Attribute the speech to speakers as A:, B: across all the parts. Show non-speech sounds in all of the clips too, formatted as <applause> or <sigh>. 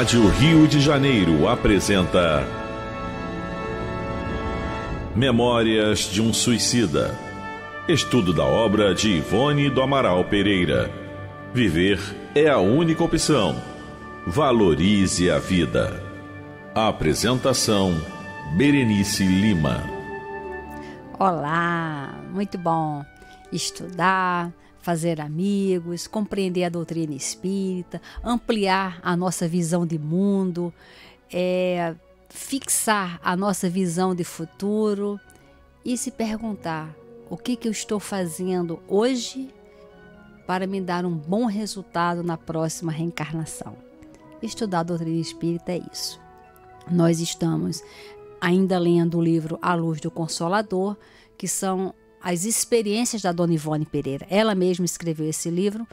A: Rádio Rio de Janeiro apresenta Memórias de um Suicida. Estudo da obra de Ivone do Amaral Pereira. Viver é a única opção. Valorize a vida. Apresentação: Berenice Lima. Olá, muito bom estudar, fazer amigos, compreender a doutrina espírita, ampliar a nossa visão de mundo, é, fixar a nossa visão de futuro e se perguntar o que, que eu estou fazendo hoje para me dar um bom resultado na próxima reencarnação. Estudar a doutrina espírita é isso. Nós estamos ainda lendo o livro A Luz do Consolador, que são as experiências da Dona Ivone Pereira. Ela mesma escreveu esse livro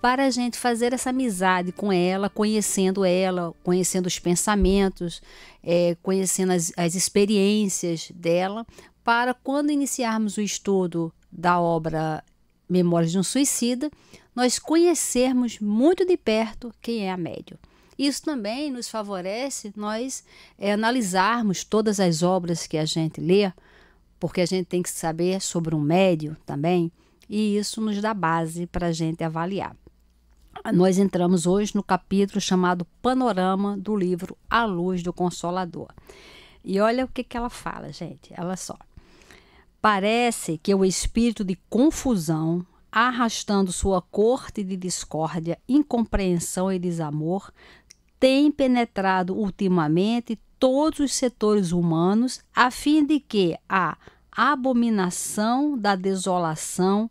A: para a gente fazer essa amizade com ela, conhecendo ela, conhecendo os pensamentos, é, conhecendo as, as experiências dela, para quando iniciarmos o estudo da obra Memórias de um Suicida, nós conhecermos muito de perto quem é a médium. Isso também nos favorece nós é, analisarmos todas as obras que a gente lê, porque a gente tem que saber sobre um médio também, e isso nos dá base para a gente avaliar. Nós entramos hoje no capítulo chamado Panorama do livro A Luz do Consolador. E olha o que, que ela fala, gente. Ela só. Parece que o espírito de confusão, arrastando sua corte de discórdia, incompreensão e desamor, tem penetrado ultimamente todos os setores humanos, a fim de que a abominação da desolação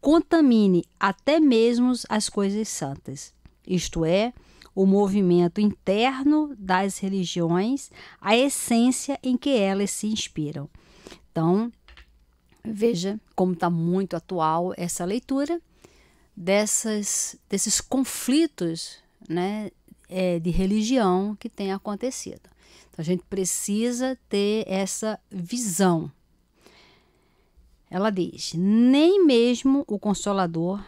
A: contamine até mesmo as coisas santas, isto é, o movimento interno das religiões, a essência em que elas se inspiram. Então, veja como está muito atual essa leitura dessas, desses conflitos né, é, de religião que tem acontecido. Então, a gente precisa ter essa visão ela diz: Nem mesmo o Consolador,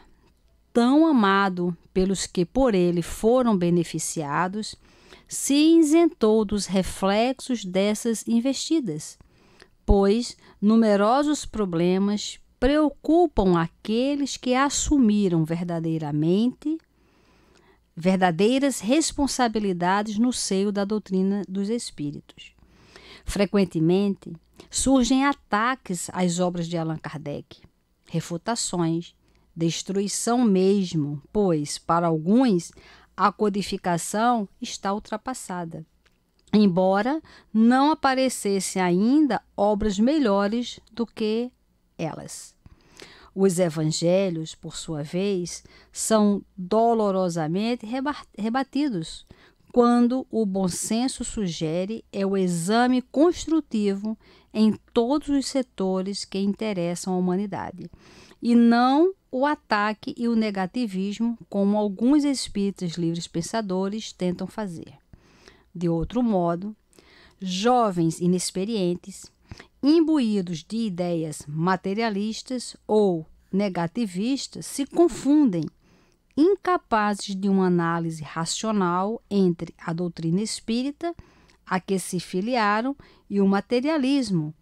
A: tão amado pelos que por ele foram beneficiados, se isentou dos reflexos dessas investidas, pois numerosos problemas preocupam aqueles que assumiram verdadeiramente verdadeiras responsabilidades no seio da doutrina dos espíritos. Frequentemente, Surgem ataques às obras de Allan Kardec, refutações, destruição mesmo, pois, para alguns, a codificação está ultrapassada. Embora não aparecessem ainda obras melhores do que elas. Os evangelhos, por sua vez, são dolorosamente rebatidos, quando o bom senso sugere é o exame construtivo em todos os setores que interessam à humanidade, e não o ataque e o negativismo, como alguns espíritas livres pensadores tentam fazer. De outro modo, jovens inexperientes, imbuídos de ideias materialistas ou negativistas, se confundem incapazes de uma análise racional entre a doutrina espírita, a que se filiaram, e o materialismo,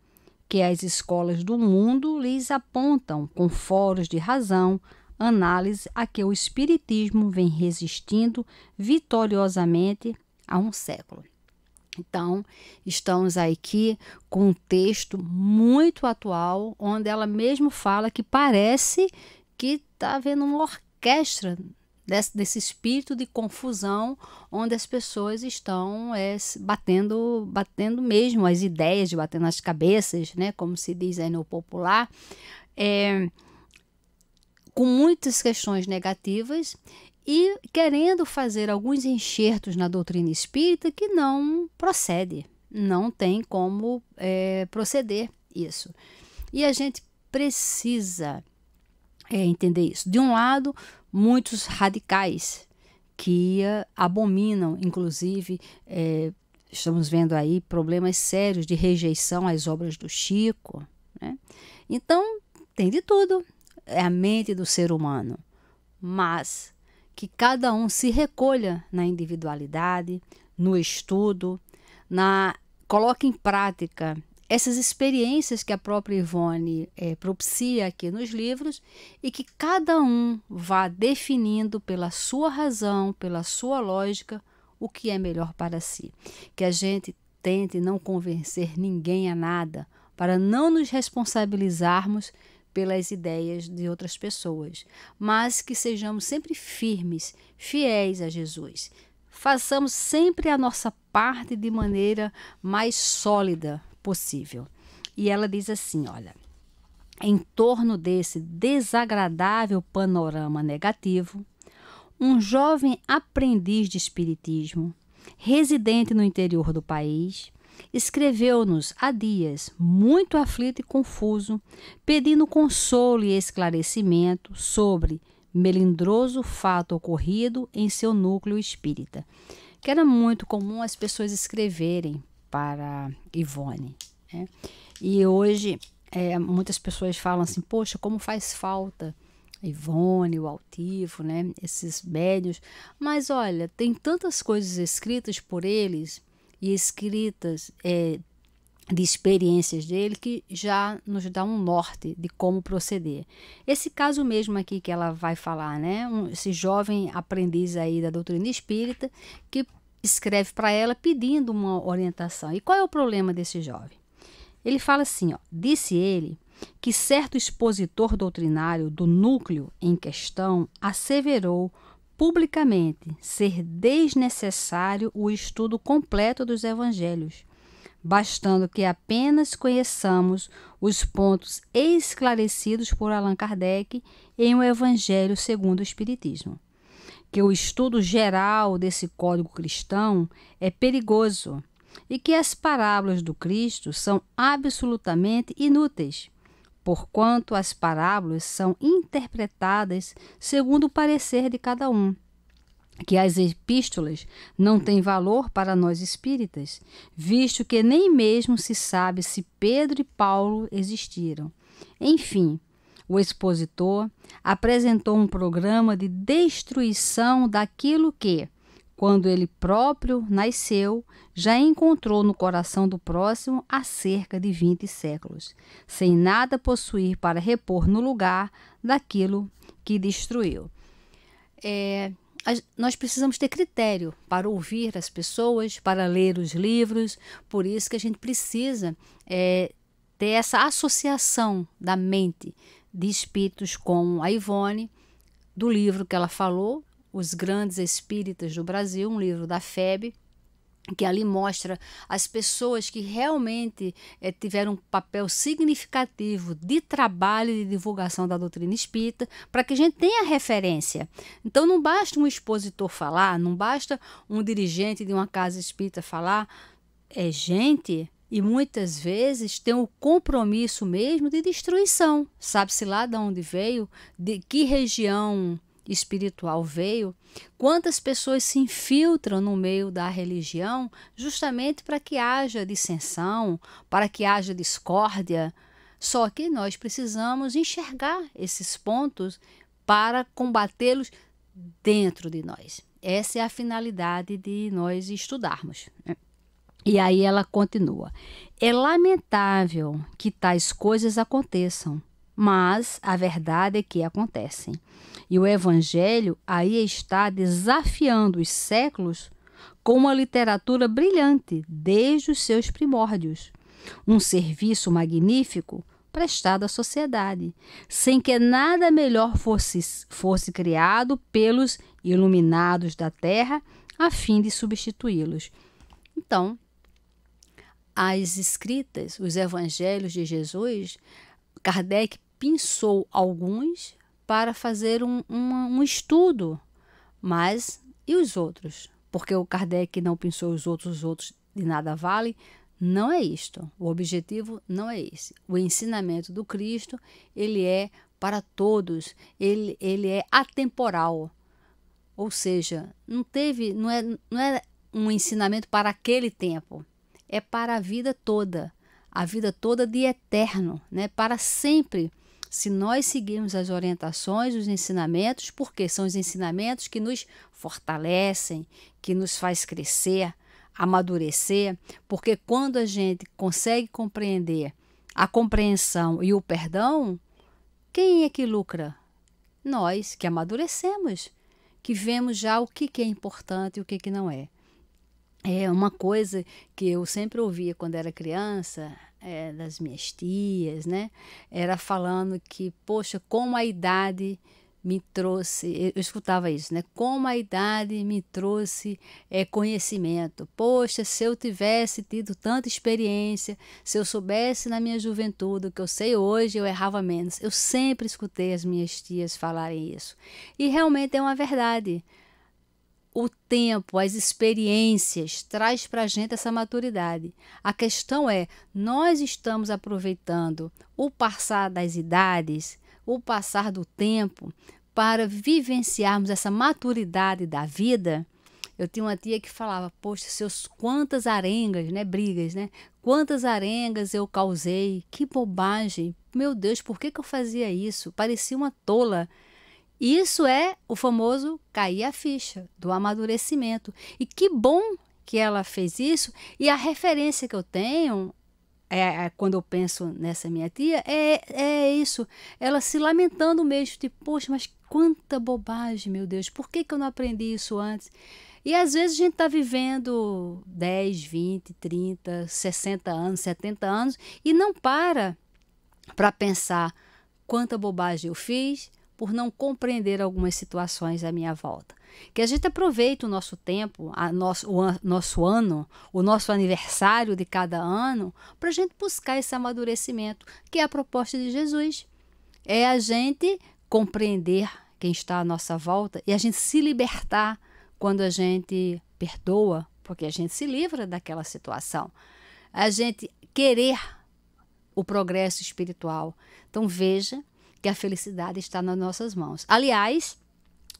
A: que as escolas do mundo lhes apontam com foros de razão, análise a que o espiritismo vem resistindo vitoriosamente há um século. Então, estamos aqui com um texto muito atual, onde ela mesmo fala que parece que está havendo uma orquestra orquestra desse, desse espírito de confusão onde as pessoas estão é, batendo batendo mesmo as ideias batendo as cabeças né como se diz aí no popular é, com muitas questões negativas e querendo fazer alguns enxertos na doutrina espírita que não procede não tem como é, proceder isso e a gente precisa é, entender isso. De um lado, muitos radicais que eh, abominam, inclusive, é, estamos vendo aí problemas sérios de rejeição às obras do Chico. Né? Então, tem de tudo. É a mente do ser humano. Mas que cada um se recolha na individualidade, no estudo, na coloque em prática essas experiências que a própria Ivone é, propicia aqui nos livros e que cada um vá definindo pela sua razão, pela sua lógica, o que é melhor para si. Que a gente tente não convencer ninguém a nada, para não nos responsabilizarmos pelas ideias de outras pessoas, mas que sejamos sempre firmes, fiéis a Jesus. Façamos sempre a nossa parte de maneira mais sólida, possível. E ela diz assim: olha, em torno desse desagradável panorama negativo, um jovem aprendiz de espiritismo, residente no interior do país, escreveu-nos há dias, muito aflito e confuso, pedindo consolo e esclarecimento sobre melindroso fato ocorrido em seu núcleo espírita. Que era muito comum as pessoas escreverem para Ivone. Né? E hoje é, muitas pessoas falam assim, poxa, como faz falta Ivone, o Altivo, né? esses médios. Mas olha, tem tantas coisas escritas por eles e escritas é, de experiências dele que já nos dá um norte de como proceder. Esse caso mesmo aqui que ela vai falar, né? Um, esse jovem aprendiz aí da doutrina espírita que escreve para ela pedindo uma orientação. E qual é o problema desse jovem? Ele fala assim: ó, disse ele que certo expositor doutrinário do núcleo em questão asseverou publicamente ser desnecessário o estudo completo dos evangelhos, bastando que apenas conheçamos os pontos esclarecidos por Allan Kardec em O um Evangelho segundo o Espiritismo que o estudo geral desse código cristão é perigoso e que as parábolas do Cristo são absolutamente inúteis, porquanto as parábolas são interpretadas segundo o parecer de cada um. Que as epístolas não têm valor para nós espíritas, visto que nem mesmo se sabe se Pedro e Paulo existiram. Enfim, o expositor, apresentou um programa de destruição daquilo que, quando ele próprio nasceu, já encontrou no coração do próximo há cerca de 20 séculos, sem nada possuir para repor no lugar daquilo que destruiu. É, nós precisamos ter critério para ouvir as pessoas, para ler os livros, por isso que a gente precisa é, ter essa associação da mente de espíritos com a Ivone, do livro que ela falou, Os Grandes Espíritas do Brasil, um livro da FEB, que ali mostra as pessoas que realmente é, tiveram um papel significativo de trabalho de divulgação da doutrina espírita, para que a gente tenha referência. Então não basta um expositor falar, não basta um dirigente de uma casa espírita falar, é gente e muitas vezes tem o compromisso mesmo de destruição. Sabe-se lá de onde veio, de que região espiritual veio, quantas pessoas se infiltram no meio da religião justamente para que haja dissensão, para que haja discórdia. Só que nós precisamos enxergar esses pontos para combatê-los dentro de nós. Essa é a finalidade de nós estudarmos. Né? E aí ela continua: É lamentável que tais coisas aconteçam, mas a verdade é que acontecem. E o Evangelho aí está desafiando os séculos com uma literatura brilhante desde os seus primórdios. Um serviço magnífico prestado à sociedade, sem que nada melhor fosse, fosse criado pelos iluminados da terra a fim de substituí-los. Então, as escritas, os evangelhos de Jesus, Kardec pensou alguns para fazer um, um, um estudo, mas e os outros? Porque o Kardec não pensou os outros, os outros de nada vale, não é isto. O objetivo não é esse. O ensinamento do Cristo, ele é para todos, ele, ele é atemporal. Ou seja, não teve, não é, não é um ensinamento para aquele tempo é para a vida toda, a vida toda de eterno, né? para sempre. Se nós seguirmos as orientações, os ensinamentos, porque são os ensinamentos que nos fortalecem, que nos faz crescer, amadurecer, porque quando a gente consegue compreender a compreensão e o perdão, quem é que lucra? Nós que amadurecemos, que vemos já o que, que é importante e o que, que não é. É uma coisa que eu sempre ouvia quando era criança, é, das minhas tias, né? Era falando que, poxa, como a idade me trouxe, eu escutava isso, né? Como a idade me trouxe é, conhecimento. Poxa, se eu tivesse tido tanta experiência, se eu soubesse na minha juventude o que eu sei hoje, eu errava menos. Eu sempre escutei as minhas tias falarem isso. E realmente é uma verdade o tempo, as experiências traz para a gente essa maturidade. A questão é, nós estamos aproveitando o passar das idades, o passar do tempo, para vivenciarmos essa maturidade da vida. Eu tinha uma tia que falava, poxa, seus quantas arengas, né, brigas, né? Quantas arengas eu causei, que bobagem. Meu Deus, por que, que eu fazia isso? Parecia uma tola. Isso é o famoso cair a ficha do amadurecimento. E que bom que ela fez isso. E a referência que eu tenho é, é, quando eu penso nessa minha tia, é, é isso. Ela se lamentando mesmo, tipo, poxa, mas quanta bobagem, meu Deus, por que, que eu não aprendi isso antes? E às vezes a gente está vivendo 10, 20, 30, 60 anos, 70 anos e não para para pensar quanta bobagem eu fiz, por não compreender algumas situações à minha volta. Que a gente aproveite o nosso tempo, a nosso, o an, nosso ano, o nosso aniversário de cada ano, para a gente buscar esse amadurecimento, que é a proposta de Jesus. É a gente compreender quem está à nossa volta e a gente se libertar quando a gente perdoa, porque a gente se livra daquela situação. A gente querer o progresso espiritual. Então veja que a felicidade está nas nossas mãos. Aliás,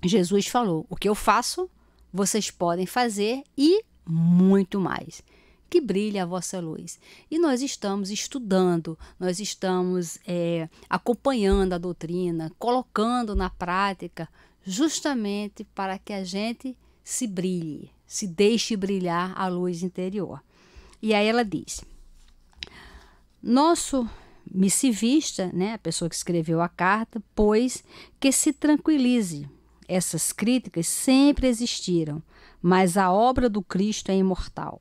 A: Jesus falou: o que eu faço, vocês podem fazer e muito mais. Que brilhe a vossa luz. E nós estamos estudando, nós estamos é, acompanhando a doutrina, colocando na prática, justamente para que a gente se brilhe, se deixe brilhar a luz interior. E aí ela diz: Nosso missivista, né, a pessoa que escreveu a carta, pois que se tranquilize. Essas críticas sempre existiram, mas a obra do Cristo é imortal.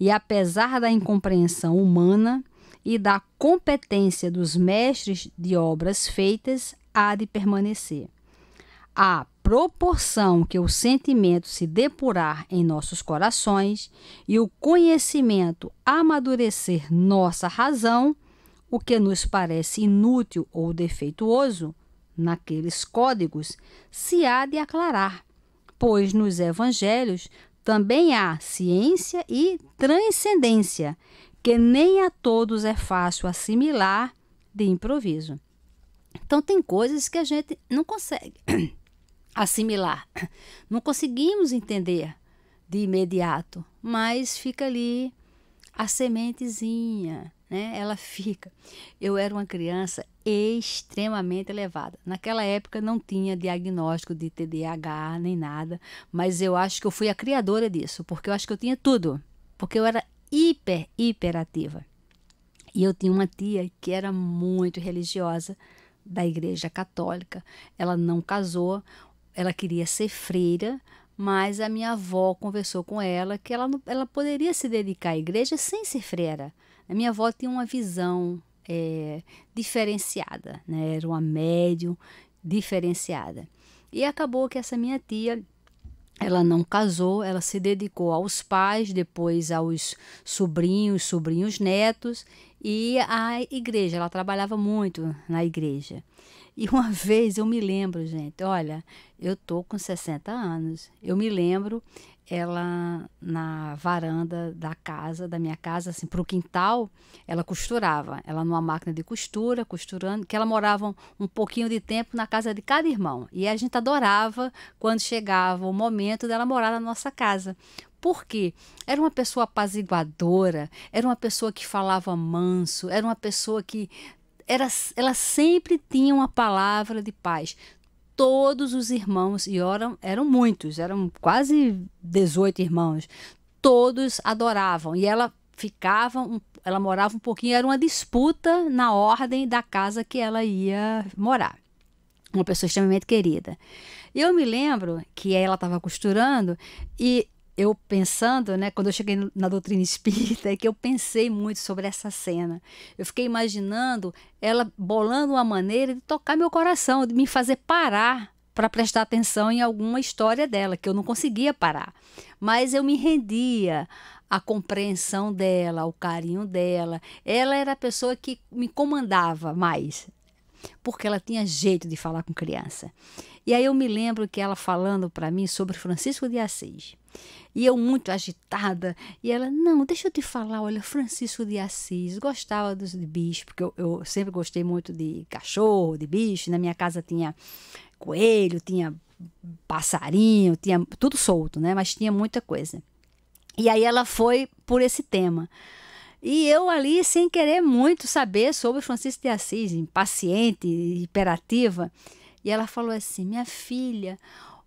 A: E apesar da incompreensão humana e da competência dos mestres de obras feitas, há de permanecer. À proporção que o sentimento se depurar em nossos corações e o conhecimento amadurecer nossa razão, o que nos parece inútil ou defeituoso naqueles códigos se há de aclarar, pois nos evangelhos também há ciência e transcendência, que nem a todos é fácil assimilar de improviso. Então, tem coisas que a gente não consegue <clears throat> assimilar, não conseguimos entender de imediato, mas fica ali a sementezinha né? Ela fica. Eu era uma criança extremamente elevada. Naquela época não tinha diagnóstico de TDAH nem nada, mas eu acho que eu fui a criadora disso, porque eu acho que eu tinha tudo, porque eu era hiper hiperativa. E eu tinha uma tia que era muito religiosa da Igreja Católica. Ela não casou, ela queria ser freira, mas a minha avó conversou com ela que ela, ela poderia se dedicar à igreja sem ser freira a minha avó tinha uma visão é, diferenciada, né? era uma médium diferenciada. E acabou que essa minha tia ela não casou, ela se dedicou aos pais, depois aos sobrinhos, sobrinhos netos e à igreja. Ela trabalhava muito na igreja. E uma <laughs> vez eu me lembro, gente, olha, eu tô com 60 anos. Eu me lembro ela na varanda da casa, da minha casa, assim, para o quintal, ela costurava. Ela numa máquina de costura, costurando, que ela morava um pouquinho de tempo na casa de cada irmão. E a gente adorava quando chegava o momento dela morar na nossa casa. Porque era uma pessoa apaziguadora, era uma pessoa que falava manso, era uma pessoa que era, ela sempre tinha uma palavra de paz todos os irmãos, e eram, eram muitos, eram quase 18 irmãos, todos adoravam. E ela ficava, ela morava um pouquinho, era uma disputa na ordem da casa que ela ia morar. Uma pessoa extremamente querida. Eu me lembro que ela estava costurando e eu pensando, né, quando eu cheguei na doutrina espírita, é que eu pensei muito sobre essa cena. Eu fiquei imaginando ela bolando uma maneira de tocar meu coração, de me fazer parar para prestar atenção em alguma história dela, que eu não conseguia parar. Mas eu me rendia à compreensão dela, ao carinho dela. Ela era a pessoa que me comandava mais porque ela tinha jeito de falar com criança. E aí eu me lembro que ela falando para mim sobre Francisco de Assis. E eu muito agitada, e ela, não, deixa eu te falar, olha, Francisco de Assis, gostava dos de bicho, porque eu, eu sempre gostei muito de cachorro, de bicho, na minha casa tinha coelho, tinha passarinho, tinha tudo solto, né? Mas tinha muita coisa. E aí ela foi por esse tema. E eu ali, sem querer muito saber sobre Francisco de Assis, impaciente, hiperativa. E ela falou assim: Minha filha,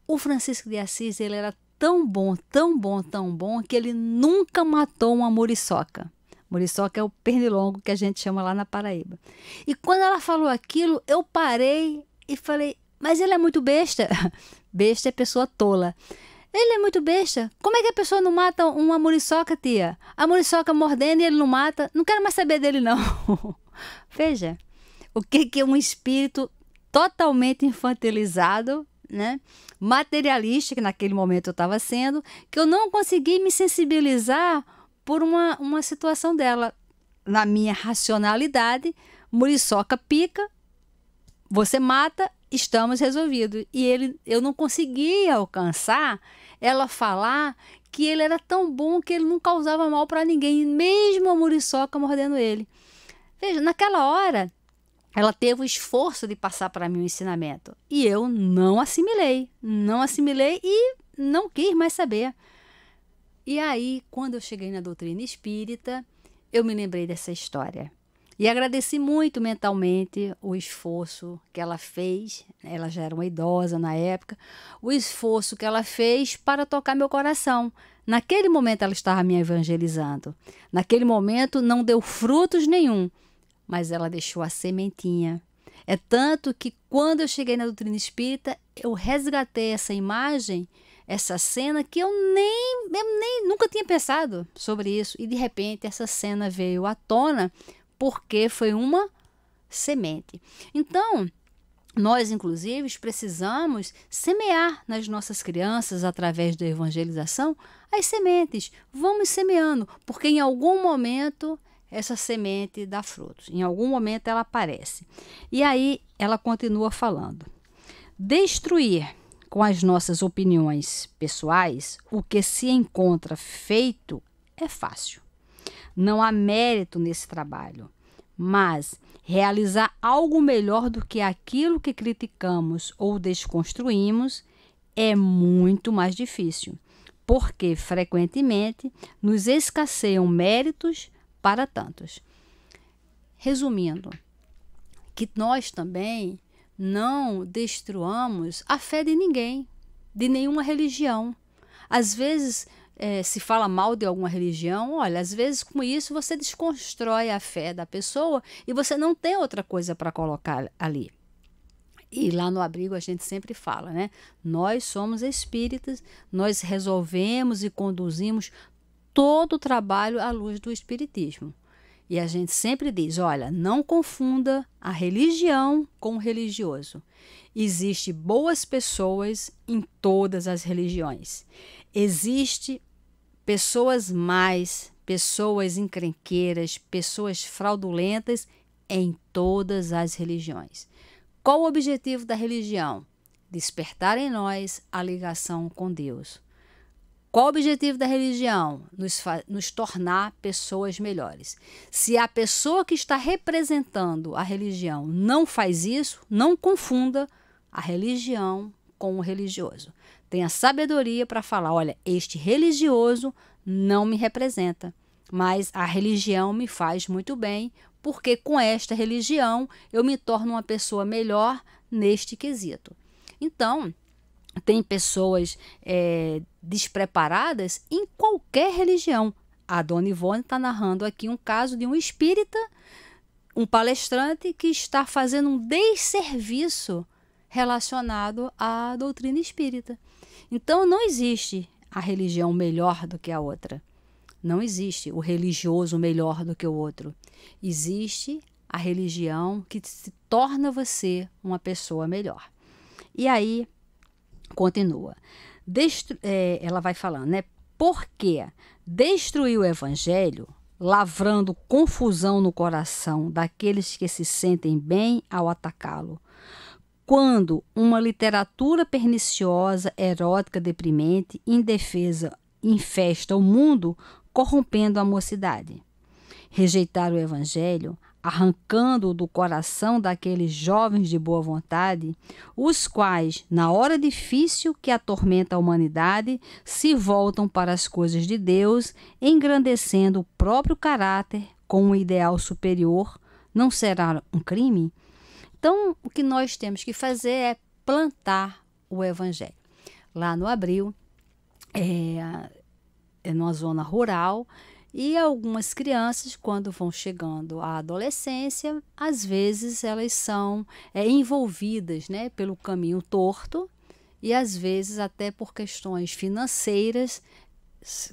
A: o Francisco de Assis ele era tão bom, tão bom, tão bom, que ele nunca matou uma muriçoca. Muriçoca é o pernilongo que a gente chama lá na Paraíba. E quando ela falou aquilo, eu parei e falei: Mas ele é muito besta. <laughs> besta é pessoa tola. Ele é muito besta. Como é que a pessoa não mata uma muriçoca, tia? A muriçoca mordendo e ele não mata. Não quero mais saber dele, não. <laughs> Veja, o que, é um espírito totalmente infantilizado, né? materialista, que naquele momento eu estava sendo, que eu não consegui me sensibilizar por uma, uma situação dela. Na minha racionalidade, muriçoca pica, você mata, estamos resolvidos. E ele, eu não conseguia alcançar ela falar que ele era tão bom que ele não causava mal para ninguém, mesmo a muriçoca mordendo ele. Veja, naquela hora, ela teve o esforço de passar para mim o ensinamento e eu não assimilei, não assimilei e não quis mais saber. E aí, quando eu cheguei na doutrina espírita, eu me lembrei dessa história. E agradeci muito mentalmente o esforço que ela fez, ela já era uma idosa na época, o esforço que ela fez para tocar meu coração. Naquele momento ela estava me evangelizando. Naquele momento não deu frutos nenhum, mas ela deixou a sementinha. É tanto que quando eu cheguei na doutrina espírita, eu resgatei essa imagem, essa cena que eu nem, eu nem nunca tinha pensado sobre isso. E de repente essa cena veio à tona porque foi uma semente. Então, nós, inclusive, precisamos semear nas nossas crianças, através da evangelização, as sementes. Vamos semeando, porque em algum momento essa semente dá frutos, em algum momento ela aparece. E aí ela continua falando: destruir com as nossas opiniões pessoais o que se encontra feito é fácil. Não há mérito nesse trabalho. Mas realizar algo melhor do que aquilo que criticamos ou desconstruímos é muito mais difícil, porque frequentemente nos escasseiam méritos para tantos. Resumindo, que nós também não destruamos a fé de ninguém, de nenhuma religião. Às vezes é, se fala mal de alguma religião, olha, às vezes com isso você desconstrói a fé da pessoa e você não tem outra coisa para colocar ali. E lá no abrigo a gente sempre fala, né? Nós somos espíritas, nós resolvemos e conduzimos todo o trabalho à luz do espiritismo. E a gente sempre diz: olha, não confunda a religião com o religioso. Existem boas pessoas em todas as religiões. Existe pessoas mais, pessoas encrenqueiras, pessoas fraudulentas em todas as religiões. Qual o objetivo da religião? Despertar em nós a ligação com Deus. Qual o objetivo da religião? Nos, nos, tornar pessoas melhores. Se a pessoa que está representando a religião não faz isso, não confunda a religião com o religioso tenha sabedoria para falar: olha, este religioso não me representa, mas a religião me faz muito bem, porque com esta religião eu me torno uma pessoa melhor neste quesito. Então, tem pessoas é, despreparadas em qualquer religião. A dona Ivone está narrando aqui um caso de um espírita, um palestrante que está fazendo um desserviço relacionado à doutrina espírita. Então não existe a religião melhor do que a outra. Não existe o religioso melhor do que o outro. Existe a religião que se torna você uma pessoa melhor. E aí continua. Destru é, ela vai falando, né? Porque destruir o evangelho, lavrando confusão no coração daqueles que se sentem bem ao atacá-lo quando uma literatura perniciosa, erótica, deprimente, indefesa, infesta o mundo, corrompendo a mocidade. Rejeitar o Evangelho, arrancando-o do coração daqueles jovens de boa vontade, os quais, na hora difícil que atormenta a humanidade, se voltam para as coisas de Deus, engrandecendo o próprio caráter com um ideal superior, não será um crime? Então, o que nós temos que fazer é plantar o evangelho. Lá no abril, é, é numa zona rural, e algumas crianças, quando vão chegando à adolescência, às vezes elas são é, envolvidas né, pelo caminho torto e às vezes até por questões financeiras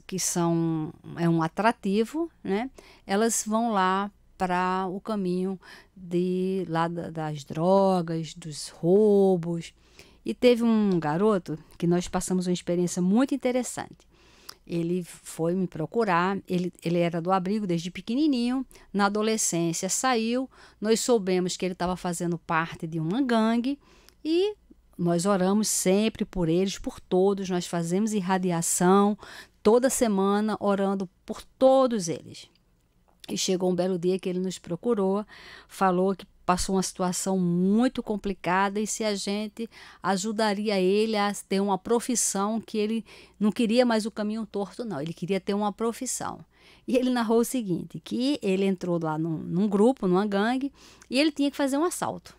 A: que são é um atrativo, né? Elas vão lá para o caminho de lá das drogas, dos roubos. E teve um garoto que nós passamos uma experiência muito interessante. Ele foi me procurar, ele, ele era do abrigo desde pequenininho, na adolescência saiu, nós soubemos que ele estava fazendo parte de uma gangue e nós oramos sempre por eles, por todos, nós fazemos irradiação toda semana orando por todos eles. E chegou um belo dia que ele nos procurou, falou que passou uma situação muito complicada e se a gente ajudaria ele a ter uma profissão que ele não queria mais o caminho torto, não, ele queria ter uma profissão. E ele narrou o seguinte: que ele entrou lá num, num grupo, numa gangue, e ele tinha que fazer um assalto.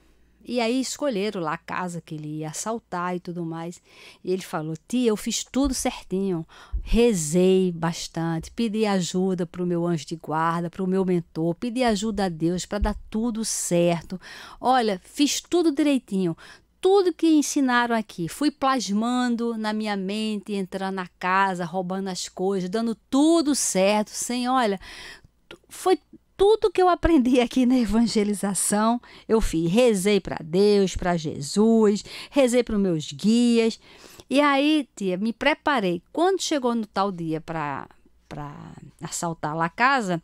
A: E aí escolheram lá a casa que ele ia assaltar e tudo mais. E ele falou: Tia, eu fiz tudo certinho. Rezei bastante, pedi ajuda para o meu anjo de guarda, para o meu mentor, pedi ajuda a Deus para dar tudo certo. Olha, fiz tudo direitinho tudo que ensinaram aqui. Fui plasmando na minha mente, entrando na casa, roubando as coisas, dando tudo certo, sem, olha, foi tudo que eu aprendi aqui na evangelização, eu fiz. Rezei para Deus, para Jesus, rezei para os meus guias. E aí, tia, me preparei. Quando chegou no tal dia para assaltar lá a casa,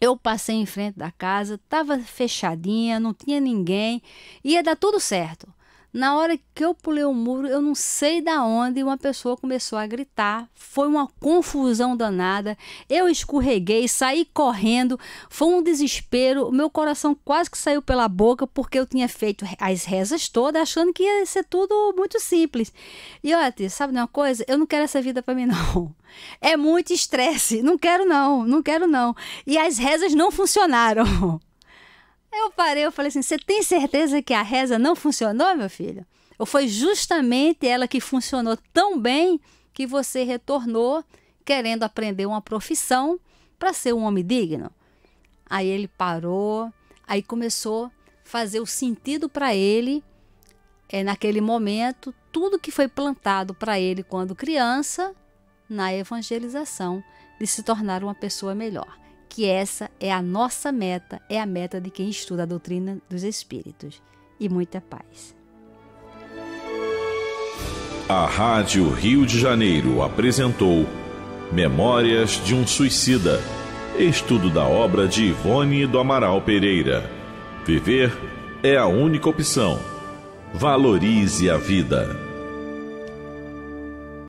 A: eu passei em frente da casa, estava fechadinha, não tinha ninguém, ia dar tudo certo. Na hora que eu pulei o muro, eu não sei da onde uma pessoa começou a gritar. Foi uma confusão danada. Eu escorreguei, saí correndo. Foi um desespero. Meu coração quase que saiu pela boca porque eu tinha feito as rezas todas, achando que ia ser tudo muito simples. E olha, tia, sabe uma coisa? Eu não quero essa vida para mim não. É muito estresse. Não quero não, não quero não. E as rezas não funcionaram. Eu parei, eu falei assim: você tem certeza que a reza não funcionou, meu filho? Ou foi justamente ela que funcionou tão bem que você retornou querendo aprender uma profissão para ser um homem digno? Aí ele parou, aí começou a fazer o sentido para ele, é, naquele momento, tudo que foi plantado para ele quando criança na evangelização de se tornar uma pessoa melhor que essa é a nossa meta, é a meta de quem estuda a doutrina dos espíritos. E muita paz. A Rádio Rio de Janeiro apresentou Memórias de um Suicida. Estudo da obra de Ivone do Amaral Pereira. Viver é a única opção. Valorize a vida.